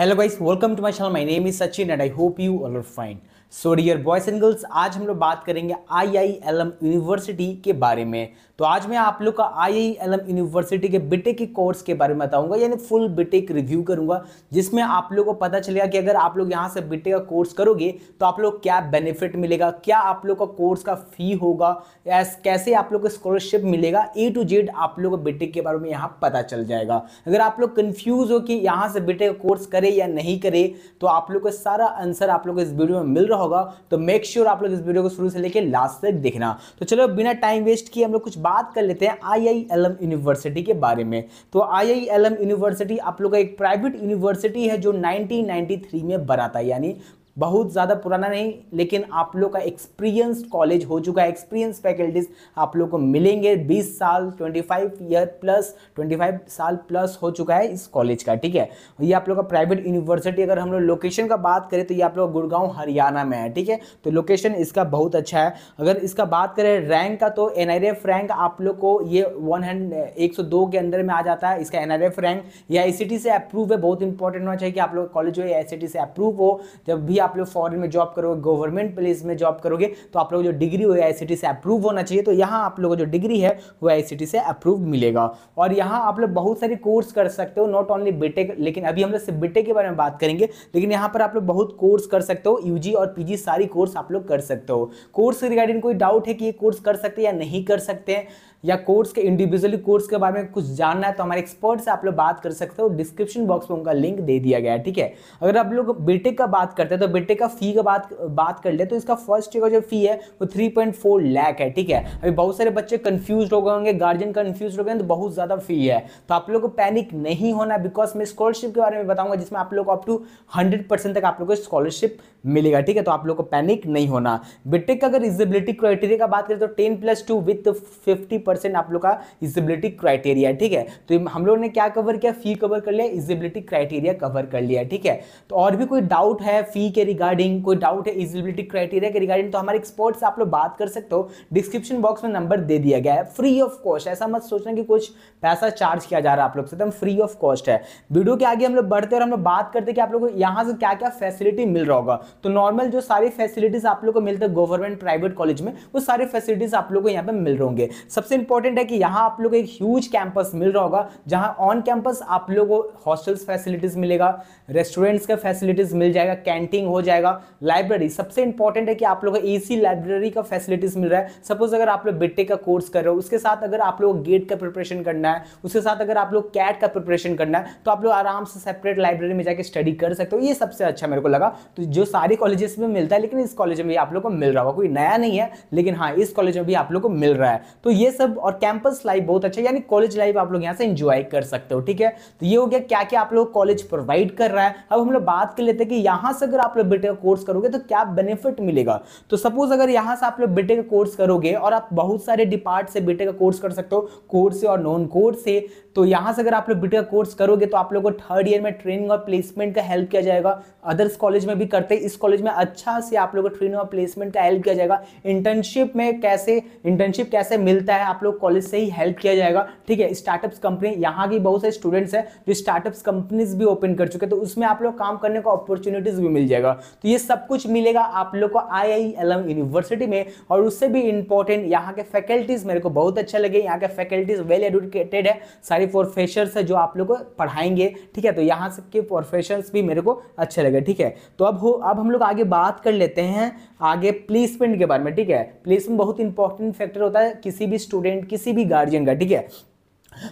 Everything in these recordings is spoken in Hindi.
hello guys welcome to my channel my name is Sachin and I hope you all are fine so dear boys and girls आज हम लोग बात करेंगे आईआईएलएम यूनिवर्सिटी के बारे में तो आज मैं आप लोग का आई यूनिवर्सिटी के बीटेक के कोर्स के बारे में बताऊंगा यानी फुल बीटेक रिव्यू करूंगा जिसमें आप लोग को पता चलेगा कि अगर आप लोग यहाँ से बीटेक का कोर्स करोगे तो आप लोग क्या बेनिफिट मिलेगा क्या आप लोग का कोर्स का फी होगा कैसे आप लोग को स्कॉलरशिप मिलेगा ए टू जेड आप लोग को बीटेक के बारे में यहाँ पता चल जाएगा अगर आप लोग कन्फ्यूज़ हो कि यहाँ से बीटेक का कोर्स करे या नहीं करे तो आप लोग को सारा आंसर आप लोग को इस वीडियो में मिल रहा होगा तो मेक श्योर आप लोग इस वीडियो को शुरू से लेकर लास्ट तक देखना तो चलो बिना टाइम वेस्ट किए हम लोग कुछ बात कर लेते हैं आईआईएलएम यूनिवर्सिटी के बारे में तो आईआईएलएम यूनिवर्सिटी आप लोग का एक प्राइवेट यूनिवर्सिटी है जो 1993 में बना था यानी बहुत ज़्यादा पुराना नहीं लेकिन आप लोग का एक्सपीरियंस कॉलेज हो चुका है एक्सपीरियंस फैकल्टीज आप लोग को मिलेंगे 20 साल 25 ईयर प्लस 25 साल प्लस हो चुका है इस कॉलेज का ठीक है ये आप लोग का प्राइवेट यूनिवर्सिटी अगर हम लोग लोकेशन का बात करें तो ये आप लोग गुड़गांव हरियाणा में है ठीक है तो लोकेशन इसका बहुत अच्छा है अगर इसका बात करें रैंक का तो एन रैंक आप लोग को ये वन के अंदर में आ जाता है इसका एन रैंक या आई से अप्रूव है बहुत इंपॉर्टेंट होना चाहिए कि आप लोग कॉलेज जो है आई से अप्रूव हो जब भी आप लोग फॉरन में जॉब करोगे गवर्नमेंट प्लेस में जॉब करोगे तो आप लोग जो डिग्री हो आई से अप्रूव होना चाहिए तो यहाँ आप लोगों को जो डिग्री है वो आई से अप्रूव मिलेगा और यहाँ आप लोग बहुत सारे कोर्स कर सकते हो नॉट ओनली बीटेक लेकिन अभी हम लोग सिर्फ बीटेक के बारे में बात करेंगे लेकिन यहाँ पर आप लोग बहुत कोर्स कर सकते हो यूजी और पीजी सारी कोर्स आप लोग कर सकते हो कोर्स रिगार्डिंग कोई डाउट है कि ये कोर्स कर सकते हैं या नहीं कर सकते हैं या कोर्स के इंडिविजुअली कोर्स के बारे में कुछ जानना है तो हमारे एक्सपर्ट से आप लोग बात कर सकते हो डिस्क्रिप्शन बॉक्स में उनका लिंक दे दिया गया है ठीक है अगर आप लोग बीटेक e का बात करते हैं तो बीटेक e का फी का बात बात कर ले तो इसका फर्स्ट ईयर का जो फी है वो थ्री पॉइंट फोर लैक है ठीक है अभी बहुत सारे बच्चे कन्फ्यूज हो गए होंगे गार्जियन कन्फ्यूज हो गए तो बहुत ज़्यादा फी है तो आप लोग को पैनिक नहीं होना बिकॉज मैं स्कॉलरशिप के बारे में बताऊंगा जिसमें आप लोग अप टू हंड्रेड तक आप लोग को स्कॉलरशिप मिलेगा ठीक है तो आप लोग को पैनिक नहीं होना बिटेक का अगर इजिबिलिटी क्राइटेरिया का बात करें तो ten plus two with fifty percent आप लोग का इजिबिलिटी क्राइटेरिया ठीक है तो हम लोगों ने क्या कवर किया फी कवर कर लिया इजिबिलिटी क्राइटेरिया कवर कर लिया ठीक है तो और भी कोई डाउट है फी के रिगार्डिंग कोई डाउट है इजिबिलिटी क्राइटेरिया के रिगार्डिंग तो हमारे एक्सपर्ट से आप लोग बात कर सकते हो डिस्क्रिप्शन बॉक्स में नंबर दे दिया गया है फ्री ऑफ कॉस्ट ऐसा मत सोचना कि कुछ पैसा चार्ज किया जा रहा है आप लोग से एकदम फ्री ऑफ कॉस्ट है वीडियो के आगे हम लोग बढ़ते और हम लोग बात करते कि आप लोग को यहाँ से क्या क्या फैसिलिटी मिल रहा होगा तो नॉर्मल जो सारी फैसिलिटीज़ आप लोग को मिलते गवर्नमेंट प्राइवेट कॉलेज में वो सारी फैसिलिटीज़ आप लोग को यहाँ पे मिल रहे होंगे सबसे इंपॉर्टेंट है कि यहाँ आप लोग एक ह्यूज कैंपस मिल रहा होगा जहाँ ऑन कैंपस आप लोग को हॉस्टल्स फैसिलिटीज़ मिलेगा रेस्टोरेंट्स का फैसिलिटीज़ मिल जाएगा कैंटीन हो जाएगा लाइब्रेरी सबसे इंपॉर्टेंट है कि आप लोग को ए लाइब्रेरी का फैसिलिटीज़ मिल रहा है सपोज अगर आप लोग बिट्टे का कोर्स कर रहे हो उसके साथ अगर आप लोग गेट का प्रिपरेशन करना है उसके साथ अगर आप लोग कैट का प्रिपरेशन करना है तो आप लोग आराम से सेपरेट लाइब्रेरी में जाकर स्टडी कर सकते हो ये सबसे अच्छा मेरे को लगा तो जो सारी सारे कॉलेजेस में मिलता है लेकिन इस कॉलेज में भी आप लोग को मिल रहा होगा कोई नया नहीं है लेकिन हाँ इस कॉलेज में भी आप लोग को मिल रहा है तो ये सब और कैंपस लाइफ बहुत अच्छा यानी कॉलेज लाइफ आप लोग यहाँ से इंजॉय कर सकते हो ठीक है तो ये हो गया क्या क्या आप लोग कॉलेज प्रोवाइड कर रहा है अब हम लोग बात कर लेते हैं कि यहाँ से अगर आप लोग बेटे का कोर्स करोगे तो क्या बेनिफिट मिलेगा तो सपोज अगर यहाँ से आप लोग बेटे का कोर्स करोगे और आप बहुत सारे डिपार्ट से बेटे का कोर्स कर सकते हो कोर्स और नॉन कोर्स से तो यहाँ से अगर आप लोग बेटे का कोर्स करोगे तो आप लोग को थर्ड ईयर में ट्रेनिंग और प्लेसमेंट का हेल्प किया जाएगा अदर्स कॉलेज में भी करते इस कॉलेज में अच्छा से आप लोग का ट्रेनिंग और प्लेसमेंट का हेल्प किया जाएगा इंटर्नशिप में कैसे इंटर्नशिप कैसे मिलता है आप लोग कॉलेज से ही हेल्प किया जाएगा ठीक है स्टार्टअप्स कंपनी यहाँ की बहुत सारे स्टूडेंट्स हैं जो स्टार्टअप्स कंपनीज भी ओपन कर चुके हैं तो उसमें आप लोग काम करने का अपॉर्चुनिटीज़ भी मिल जाएगा तो ये सब कुछ मिलेगा आप लोग को आई यूनिवर्सिटी में और उससे भी इंपॉर्टेंट यहाँ के फैकल्टीज़ मेरे को बहुत अच्छा लगे यहाँ के फैकल्टीज़ वेल एडुकेटेड है सारी प्रोफेसर्स है जो आप लोग को पढ़ाएंगे ठीक है तो यहाँ से के प्रोफेसर्स भी मेरे को अच्छे लगे ठीक है तो अब हो अब अब हम लोग आगे बात कर लेते हैं आगे प्लेसमेंट के बारे में ठीक है प्लेसमेंट बहुत इंपॉर्टेंट फैक्टर होता है किसी भी स्टूडेंट किसी भी गार्जियन का ठीक है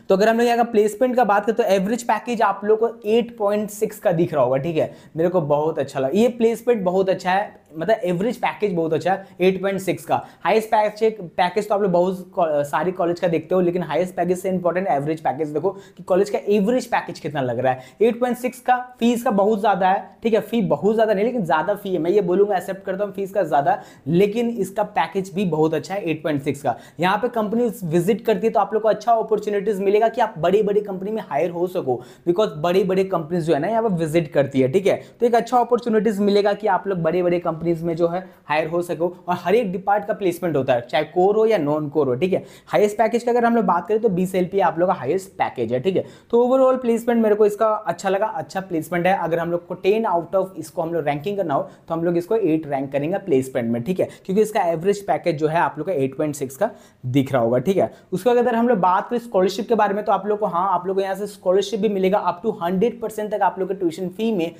तो अगर हम लोग यहाँ का प्लेसमेंट का बात करें तो एवरेज पैकेज आप लोग को 8.6 का दिख रहा होगा ठीक है मेरे को बहुत अच्छा लगा ये प्लेसमेंट बहुत अच्छा है मतलब एवरेज पैकेज बहुत अच्छा है एट पॉइंट सिक्स का हाईएस्ट पैकेज पैकेज तो आप लोग बहुत सारी कॉलेज का देखते हो लेकिन हाईएस्ट पैकेज से इंपॉर्टेंट एवरेज पैकेज देखो कि कॉलेज का एवरेज पैकेज कितना लग रहा है एट पॉइंट सिक्स का फीस का बहुत ज़्यादा है ठीक है फी बहुत ज़्यादा नहीं लेकिन ज़्यादा फी है मैं ये बोलूंगा एक्सेप्ट करता हूँ फीस का ज़्यादा लेकिन इसका पैकेज भी बहुत अच्छा है एट का यहाँ पे कंपनी विजिट करती है तो आप लोग को अच्छा अपॉर्चुनिटीज़ मिलेगा कि आप बड़ी बड़ी कंपनी में हायर हो सको बिकॉज बड़ी बड़ी कंपनी जो है ना यहाँ पर विजिट करती है ठीक है तो एक अच्छा अपॉर्चुनिटीज़ मिलेगा कि आप लोग बड़े बड़े कंपनी कंपनीज में जो है हायर हो सको और हर एक डिपार्ट का प्लेसमेंट होता है चाहे कोर हो या नॉन कोर हो ठीक है हाईएस्ट पैकेज की अगर हम लोग बात करें तो बीस एल आप लोग का हाइस्ट पैकेज है ठीक है तो ओवरऑल प्लेसमेंट मेरे को इसका अच्छा लगा अच्छा प्लेसमेंट है अगर हम लोग को टेन आउट ऑफ इसको हम लोग रैंकिंग करना हो तो हम लोग इसको एट रैंक करेंगे प्लेसमेंट में ठीक है क्योंकि इसका एवरेज पैकेज जो है आप लोग का एट का दिख रहा होगा ठीक है उसके अगर हम लोग बात करें स्कॉलरशिप के बारे में तो आप लोग को हाँ आप लोग को यहाँ से स्कॉलरशिप भी मिलेगा अप टू हंड्रेड परसेंट तक आप लोग के ट्यूशन फी में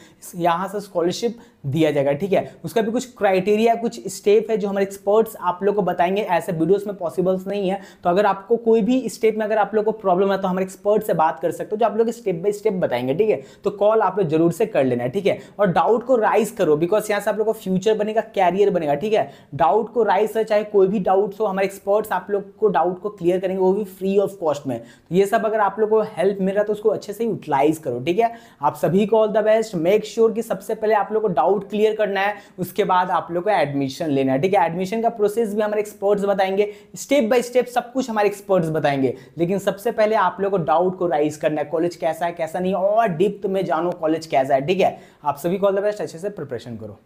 यहाँ से स्कॉलरशिप दिया जाएगा ठीक है उसका भी कुछ क्राइटेरिया कुछ स्टेप है जो हमारे एक्सपर्ट्स आप लोग को बताएंगे ऐसे वीडियोस में पॉसिबल्स नहीं है तो अगर आपको कोई भी स्टेप में अगर आप लोग को प्रॉब्लम है तो हमारे एक्सपर्ट से बात कर सकते हो जो आप लोग स्टेप बाय स्टेप बताएंगे ठीक है तो कॉल आप लोग जरूर से कर लेना ठीक है और डाउट को राइज करो बिकॉज यहाँ से आप लोग का फ्यूचर बनेगा कैरियर बनेगा ठीक है डाउट को राइज है चाहे कोई भी डाउट्स हो हमारे एक्सपर्ट्स आप लोग को डाउट को क्लियर करेंगे वो भी फ्री ऑफ कॉस्ट में तो ये सब अगर आप लोग को हेल्प मिल रहा है तो उसको अच्छे से यूटिलाइज करो ठीक है आप सभी को all the best make sure कि सबसे पहले आप लोग को डाउट डाउट क्लियर करना है उसके बाद आप लोग को एडमिशन लेना है ठीक है एडमिशन का प्रोसेस भी हमारे एक्सपर्ट्स बताएंगे स्टेप बाय स्टेप सब कुछ हमारे एक्सपर्ट्स बताएंगे लेकिन सबसे पहले आप लोग को डाउट को राइज करना है कॉलेज कैसा है कैसा नहीं और डिप्थ में जानो कॉलेज कैसा है ठीक है आप सभी को द बेस्ट अच्छे से प्रिपरेशन करो